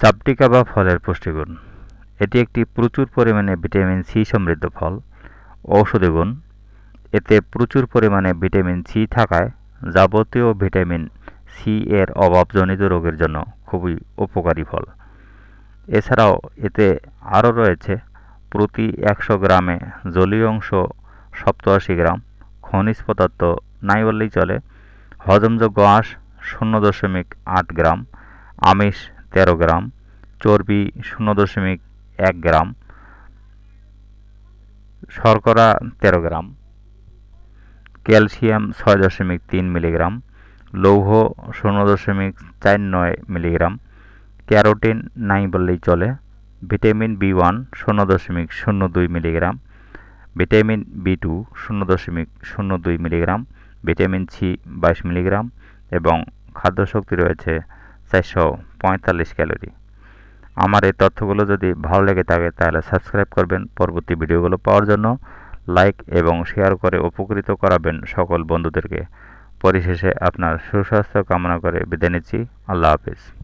জাপটিকা বা ফলের পুষ্টিগুণ এটি একটি প্রচুর পরিমাণে ভিটামিন সি সমৃদ্ধ ফল ঔষধি গুণ এতে প্রচুর পরিমাণে ভিটামিন সি থাকায় যাবতীয় ভিটামিন সি এর অভাবজনিত রোগের জন্য খুবই উপকারী ফল এছাড়াও এতে আরও রয়েছে প্রতি একশো গ্রামে জলীয় অংশ সপ্তআশি গ্রাম খনিজ পদার্থ নাই বললেই চলে হজমযোগ্য আঁশ শূন্য দশমিক আট গ্রাম আমিষ তেরো গ্রাম চর্বি শূন্য দশমিক এক গ্রাম শর্করা তেরো গ্রাম ক্যালসিয়াম ছয় দশমিক তিন মিলিগ্রাম লৌহ শূন্য দশমিক চার নয় মিলিগ্রাম ক্যারোটিন নাই বললেই চলে ভিটামিন বি ওয়ান শূন্য দশমিক শূন্য দুই মিলিগ্রাম ভিটামিন বি টু শূন্য দশমিক শূন্য দুই মিলিগ্রাম ভিটামিন সি বাইশ মিলিগ্রাম এবং খাদ্যশক্তি রয়েছে চারশো পঁয়তাল্লিশ ক্যালোরি আমার এই তথ্যগুলো যদি ভালো লেগে থাকে তাহলে সাবস্ক্রাইব করবেন পরবর্তী ভিডিওগুলো পাওয়ার জন্য লাইক এবং শেয়ার করে উপকৃত করাবেন সকল বন্ধুদেরকে পরিশেষে আপনার সুস্বাস্থ্য কামনা করে বিদায় নিচ্ছি আল্লাহ হাফিজ